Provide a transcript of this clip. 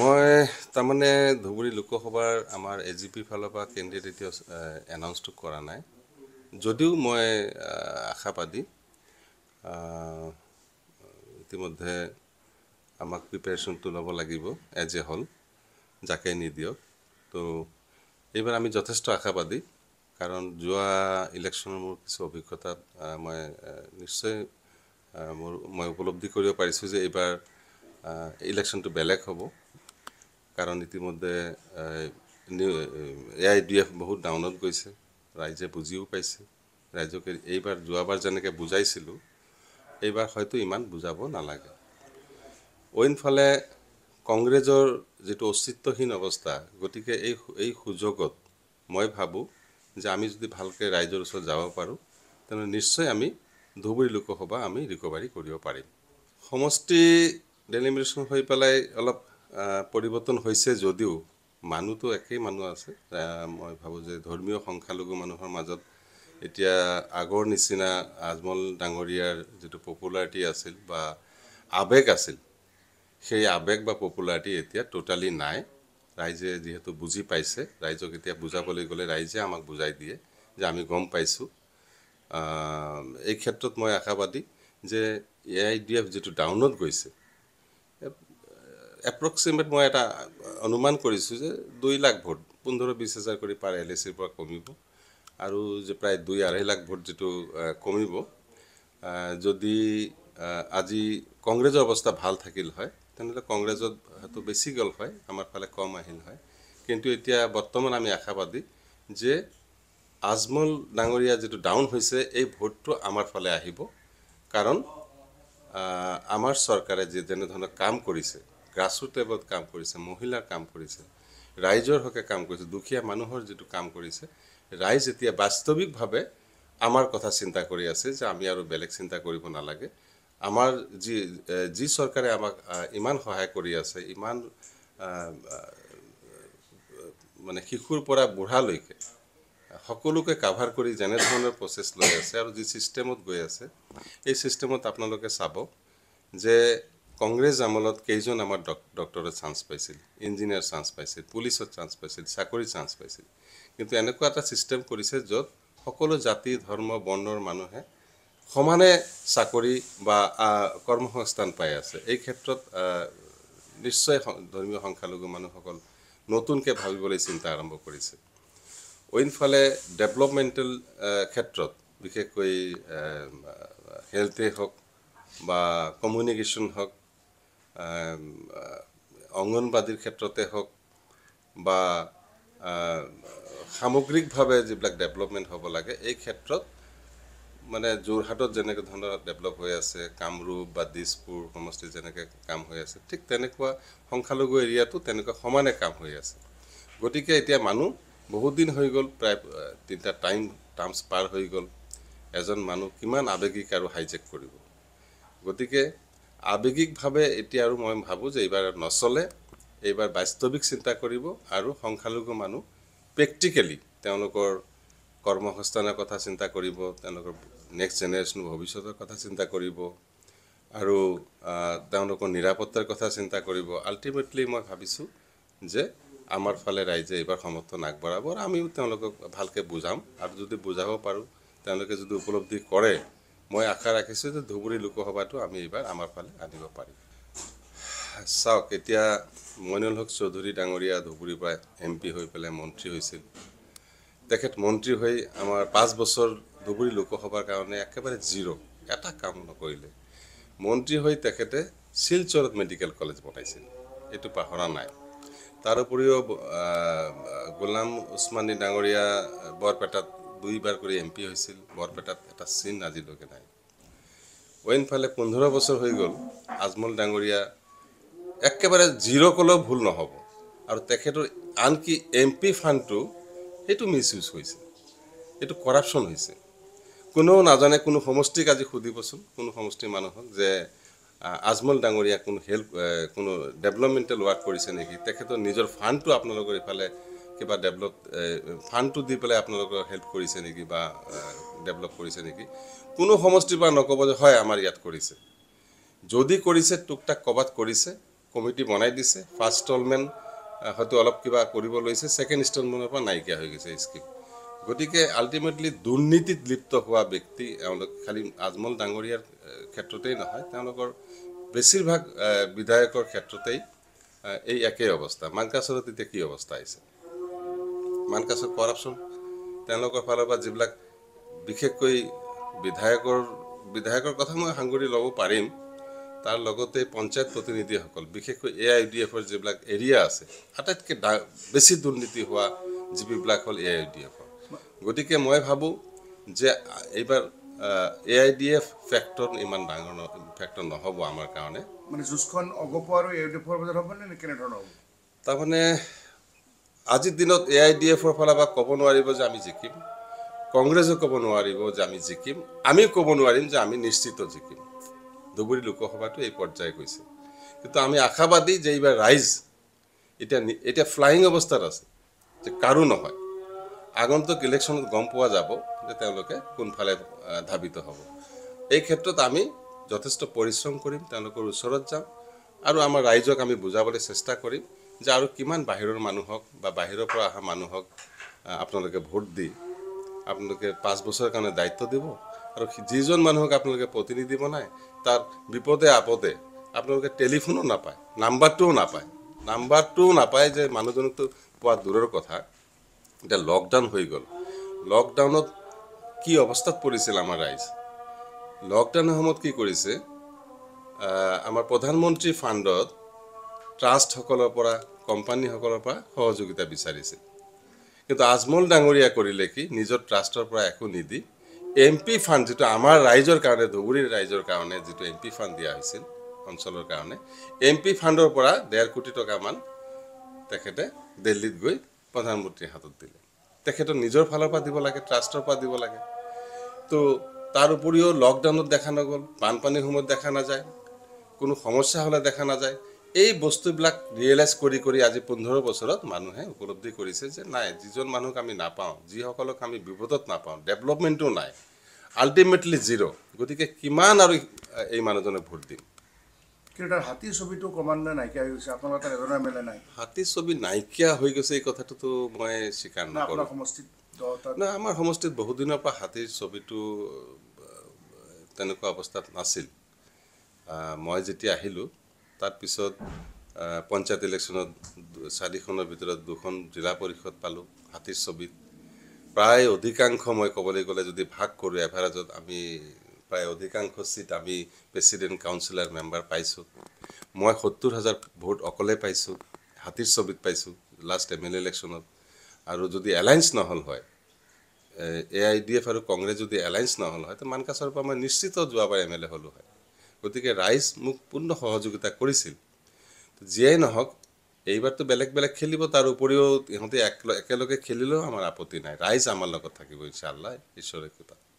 মই তাৰমানে ধুবুৰী লোকসভাৰ আমাৰ এ জি পিৰ ফালৰ পৰা কেণ্ডিডেট এতিয়া এনাউন্সটো কৰা নাই যদিও মই আশা পাতি ইতিমধ্যে আমাক প্ৰিপেৰেশ্যনটো ল'ব লাগিব এজ এ হ'ল যাকে নিদিয়ক তো এইবাৰ আমি যথেষ্ট আশা পাতি কাৰণ যোৱা ইলেকশ্যনৰ মোৰ কিছু অভিজ্ঞতা মই নিশ্চয় মোৰ মই উপলব্ধি কৰিব পাৰিছোঁ যে এইবাৰ ইলেকশ্যনটো বেলেগ হ'ব কাৰণ ইতিমধ্যে এ আই ডি এফ বহুত ডাউনত গৈছে ৰাইজে বুজিও পাইছে ৰাইজকে এইবাৰ যোৱাবাৰ যেনেকৈ বুজাইছিলোঁ এইবাৰ হয়তো ইমান বুজাব নালাগে অইনফালে কংগ্ৰেছৰ যিটো অস্তিত্বহীন অৱস্থা গতিকে এই এই সুযোগত মই ভাবোঁ যে আমি যদি ভালকৈ ৰাইজৰ ওচৰত যাব পাৰোঁ তেনে নিশ্চয় আমি ধুবুৰী লোকসভা আমি ৰিকভাৰী কৰিব পাৰিম সমষ্টি ডেলিমিনেশ্যন হৈ পেলাই অলপ পৰিৱৰ্তন হৈছে যদিও মানুহটো একেই মানুহ আছে মই ভাবোঁ যে ধৰ্মীয় সংখ্যালঘু মানুহৰ মাজত এতিয়া আগৰ নিচিনা আজমল ডাঙৰীয়াৰ যিটো পপুলাৰিটি আছিল বা আৱেগ আছিল সেই আৱেগ বা পপুলাৰিটি এতিয়া টোটালি নাই ৰাইজে যিহেতু বুজি পাইছে ৰাইজক এতিয়া বুজাবলৈ গ'লে ৰাইজে আমাক বুজাই দিয়ে যে আমি গম পাইছোঁ এই ক্ষেত্ৰত মই আশাবাদী যে এ আই ডি এফ যিটো ডাউনত গৈছে এপ্ৰক্সিমেট মই এটা অনুমান কৰিছোঁ যে দুই লাখ ভোট পোন্ধৰ বিছ হাজাৰ কৰি পাৰ এল এ চিৰ পৰা কমিব আৰু যে প্ৰায় দুই আঢ়ৈ লাখ ভোট যিটো কমিব যদি আজি কংগ্ৰেছৰ অৱস্থা ভাল থাকিল হয় তেনেহ'লে কংগ্ৰেছত হয়তো বেছি গ'ল হয় আমাৰ ফালে কম আহিল হয় কিন্তু এতিয়া বৰ্তমান আমি আশাবাদী যে আজমল ডাঙৰীয়া যিটো ডাউন হৈছে এই ভোটটো আমাৰ ফালে আহিব কাৰণ আমাৰ চৰকাৰে যি যেনেধৰণৰ কাম কৰিছে গ্ৰাছৰুট লেভেলত কাম কৰিছে মহিলাৰ কাম কৰিছে ৰাইজৰ হকে কাম কৰিছে দুখীয়া মানুহৰ যিটো কাম কৰিছে ৰাইজ এতিয়া বাস্তৱিকভাৱে আমাৰ কথা চিন্তা কৰি আছে যে আমি আৰু বেলেগ চিন্তা কৰিব নালাগে আমাৰ যি যি চৰকাৰে আমাক ইমান সহায় কৰি আছে ইমান মানে শিশুৰ পৰা বুঢ়ালৈকে সকলোকে কাভাৰ কৰি যেনেধৰণৰ প্ৰচেছ লৈ আছে আৰু যি ছিষ্টেমত গৈ আছে এই ছিষ্টেমত আপোনালোকে চাব যে কংগ্ৰেছ আমলত কেইজন আমাৰ ডক ডক্টৰে চান্স পাইছিল ইঞ্জিনিয়াৰ চান্স পাইছিল পুলিচত চান্স পাইছিল চাকৰি চান্স পাইছিল কিন্তু এনেকুৱা এটা ছিষ্টেম কৰিছে য'ত সকলো জাতি ধৰ্ম বৰ্ণৰ মানুহে সমানে চাকৰি বা কৰ্মসংস্থান পাই আছে এই ক্ষেত্ৰত নিশ্চয় ধৰ্মীয় সংখ্যালঘু মানুহসকল নতুনকৈ ভাবিবলৈ চিন্তা আৰম্ভ কৰিছে অইনফালে ডেভেলপমেণ্টেল ক্ষেত্ৰত বিশেষকৈ হেল্থেই হওক বা কমিউনিকেশ্যন হওক অংগনবাদীৰ ক্ষেত্ৰতে হওক বা সামগ্ৰিকভাৱে যিবিলাক ডেভেলপমেণ্ট হ'ব লাগে এই ক্ষেত্ৰত মানে যোৰহাটত যেনেকৈ ধৰণৰ ডেভেলপ হৈ আছে কামৰূপ বা দিছপুৰ সমষ্টি যেনেকৈ কাম হৈ আছে ঠিক তেনেকুৱা সংখ্যালঘু এৰিয়াটো তেনেকুৱা সমানে কাম হৈ আছে গতিকে এতিয়া মানুহ বহুত দিন হৈ গ'ল প্ৰায় তিনিটা টাইম টাৰ্মছ পাৰ হৈ গ'ল এজন মানুহ কিমান আৱেগিক আৰু হাইজেক কৰিব গতিকে আৱেগিকভাৱে এতিয়া আৰু মই ভাবোঁ যে এইবাৰ নচলে এইবাৰ বাস্তৱিক চিন্তা কৰিব আৰু সংখ্যালঘু মানুহ প্ৰেক্টিকেলি তেওঁলোকৰ কৰ্মসংস্থানৰ কথা চিন্তা কৰিব তেওঁলোকৰ নেক্সট জেনেৰেশ্যনৰ ভৱিষ্যতৰ কথা চিন্তা কৰিব আৰু তেওঁলোকৰ নিৰাপত্তাৰ কথা চিন্তা কৰিব আল্টিমেটলি মই ভাবিছোঁ যে আমাৰ ফালে ৰাইজে এইবাৰ সমৰ্থন আগবঢ়াব আৰু আমিও তেওঁলোকক ভালকৈ বুজাম আৰু যদি বুজাব পাৰোঁ তেওঁলোকে যদি উপলব্ধি কৰে মই আশা ৰাখিছোঁ যে ধুবুৰী লোকসভাটো আমি এইবাৰ আমাৰ ফালে আনিব পাৰিম চাওক এতিয়া মইনুল হক চৌধুৰী ডাঙৰীয়া ধুবুৰীৰ পৰা এম পি হৈ পেলাই মন্ত্ৰী হৈছিল তেখেত মন্ত্ৰী হৈ আমাৰ পাঁচ বছৰ ধুবুৰী লোকসভাৰ কাৰণে একেবাৰে জিৰ' এটা কাম নকৰিলে মন্ত্ৰী হৈ তেখেতে শিলচৰত মেডিকেল কলেজ বনাইছিল এইটো পাহৰা নাই তাৰ উপৰিও গোলাম ওচমানী ডাঙৰীয়া বৰপেটাত দুইবাৰ কৰি এম পি হৈছিল বৰপেটাত এটা চিন আজিলৈকে নাই অইনফালে পোন্ধৰ বছৰ হৈ গ'ল আজমল ডাঙৰীয়া একেবাৰে জিৰ' ক'লেও ভুল নহ'ব আৰু তেখেতৰ আনকি এম পি ফাণ্ডটো সেইটো মিছ ইউজ হৈছে এইটো কৰাপশ্যন হৈছে কোনেও নাজানে কোনো সমষ্টিক আজি সুধিবচোন কোনো সমষ্টিৰ মানুহক যে আজমল ডাঙৰীয়া কোনো হেল্প কোনো ডেভেলপমেণ্টেল ৱৰ্ক কৰিছে নেকি তেখেতৰ নিজৰ ফাণ্ডটো আপোনালোকৰ ইফালে কিবা ডেভেলপ ফাণ্ডটো দি পেলাই আপোনালোকৰ হেল্প কৰিছে নেকি বা ডেভেলপ কৰিছে নেকি কোনো সমষ্টিৰ পৰা নক'ব যে হয় আমাৰ ইয়াত কৰিছে যদি কৰিছে তোক তাক ক'ৰবাত কৰিছে কমিটি বনাই দিছে ফাৰ্ষ্ট ইনষ্টলমেণ্ট হয়তো অলপ কিবা কৰিব লৈছে ছেকেণ্ড ইনষ্টলমেণ্টৰ পৰা নাইকিয়া হৈ গৈছে স্কীম গতিকে আল্টিমেটলি দুৰ্নীতিত লিপ্ত হোৱা ব্যক্তি এওঁলোক খালী আজমল ডাঙৰীয়াৰ ক্ষেত্ৰতেই নহয় তেওঁলোকৰ বেছিভাগ বিধায়কৰ ক্ষেত্ৰতেই এই একেই অৱস্থা মাংকাচৰত এতিয়া কি অৱস্থা আহিছে মানকাচৰ কৰাপশ্যন তেওঁলোকৰ ফালৰ পৰা যিবিলাক বিশেষকৈ বিধায়কৰ বিধায়কৰ কথা মই সাঙুৰি ল'ব পাৰিম তাৰ লগতে পঞ্চায়ত প্ৰতিনিধিসকল বিশেষকৈ এ আই ইউ ডি এফৰ যিবিলাক এৰিয়া আছে আটাইতকৈ ডা বেছি দুৰ্নীতি হোৱা জীৱীবিলাক হ'ল এ আই ইউ ডি এফৰ গতিকে মই ভাবোঁ যে এইবাৰ A I D F factor ইমান ডাঙৰ ফেক্টৰ নহ'ব আমাৰ কাৰণে মানে যুঁজখন অগপ আৰু এ আই ডি এফৰ মাজত হ'বনে কেনেধৰণৰ হ'ব তাৰমানে আজিৰ দিনত এ আই ডি এফৰ ফালৰ পৰা ক'ব নোৱাৰিব যে আমি জিকিম কংগ্ৰেছে ক'ব নোৱাৰিব যে আমি জিকিম আমিও ক'ব নোৱাৰিম যে আমি নিশ্চিত জিকিম ধুবুৰী লোকসভাটো এই পৰ্যায় গৈছে কিন্তু আমি আশাবাদী যে এইবাৰ ৰাইজ এতিয়া এতিয়া ফ্লাইং অৱস্থাত আছে যে কাৰো নহয় আগন্তুক ইলেকশ্যনত গম পোৱা যাব যে তেওঁলোকে কোনফালে ধাবিত হ'ব এই ক্ষেত্ৰত আমি যথেষ্ট পৰিশ্ৰম কৰিম তেওঁলোকৰ ওচৰত যাম আৰু আমাৰ ৰাইজক আমি বুজাবলৈ চেষ্টা কৰিম যে আৰু কিমান বাহিৰৰ মানুহক বা বাহিৰৰ পৰা অহা মানুহক আপোনালোকে ভোট দি আপোনালোকে পাঁচ বছৰৰ কাৰণে দায়িত্ব দিব আৰু যিজন মানুহক আপোনালোকে প্ৰতিনিধি বনায় তাৰ বিপদে আপদে আপোনালোকে টেলিফোনো নাপায় নাম্বাৰটোও নাপায় নাম্বাৰটোও নাপায় যে মানুহজনকতো পোৱা দূৰৰ কথা এতিয়া লকডাউন হৈ গ'ল লকডাউনত কি অৱস্থাত পৰিছিল আমাৰ ৰাইজ লকডাউনৰ সময়ত কি কৰিছে আমাৰ প্ৰধানমন্ত্ৰী ফাণ্ডত ট্ৰাষ্টসকলৰ পৰা কোম্পানীসকলৰ পৰা সহযোগিতা বিচাৰিছিল কিন্তু আজমল ডাঙৰীয়া কৰিলে কি নিজৰ ট্ৰাষ্টৰ পৰা একো নিদি এম পি ফাণ্ড যিটো আমাৰ ৰাইজৰ কাৰণে ধুবুৰীৰ ৰাইজৰ কাৰণে যিটো এম পি ফাণ্ড দিয়া হৈছিল অঞ্চলৰ কাৰণে এম পি ফাণ্ডৰ পৰা ডেৰ কোটি টকামান তেখেতে দিল্লীত গৈ প্ৰধানমন্ত্ৰীৰ হাতত দিলে তেখেতে নিজৰ ফালৰ পৰা দিব লাগে ট্ৰাষ্টৰ পৰা দিব লাগে তো তাৰ উপৰিও লকডাউনত দেখা নগ'ল বানপানীৰ সময়ত দেখা নাযায় কোনো সমস্যা হ'লে দেখা নাযায় এই বস্তুবিলাক ৰিয়েলাইজ কৰি কৰি আজি পোন্ধৰ বছৰত মানুহে উপলব্ধি কৰিছে যে নাই যিজন মানুহক আমি নাপাওঁ যিসকলক আমি বিপদত নাপাওঁ ডেভেলপমেণ্টো নাই আল্টিমেটলি জিৰ' গতিকে কিমান আৰু এই মানুহজনে ভোট দিম হাতী ছবি নাইকিয়া হৈ গৈছে এই কথাটোতো মই স্বীকাৰ নকৰোঁ নাই আমাৰ সমষ্টিত বহুদিনৰ পৰা হাতীৰ ছবিটো তেনেকুৱা অৱস্থাত নাছিল মই যেতিয়া আহিলোঁ তাৰপিছত পঞ্চায়ত ইলেকশ্যনত চাৰিখনৰ ভিতৰত দুখন জিলা পৰিষদ পালোঁ হাতীৰ ছবিত প্ৰায় অধিকাংশ মই ক'বলৈ গ'লে যদি ভাগ কৰোঁ এভাৰেজত আমি প্ৰায় অধিকাংশ ছিট আমি প্ৰেচিডেণ্ট কাউঞ্চিলাৰ মেম্বাৰ পাইছোঁ মই সত্তৰ হাজাৰ ভোট অকলে পাইছোঁ হাতীৰ ছবিত পাইছোঁ লাষ্ট এম এল এ ইলেকশ্যনত আৰু যদি এলায়েন্স নহ'ল হয় এ আই ডি এফ আৰু কংগ্ৰেছ যদি এলায়েন্স নহ'ল হয় তো মানকাছৰ পৰা মই নিশ্চিত যোৱাবাৰ এম এল এ হ'লোঁ হয় গতিকে ৰাইজ মোক পূৰ্ণ সহযোগিতা কৰিছিল যিয়েই নহওক এইবাৰতো বেলেগ বেলেগ খেলিব তাৰ উপৰিও ইহঁতে একেলগে খেলিলেও আমাৰ আপত্তি নাই ৰাইজ আমাৰ লগত থাকিব ইনশাল্লাহ ঈশ্বৰে কৃপা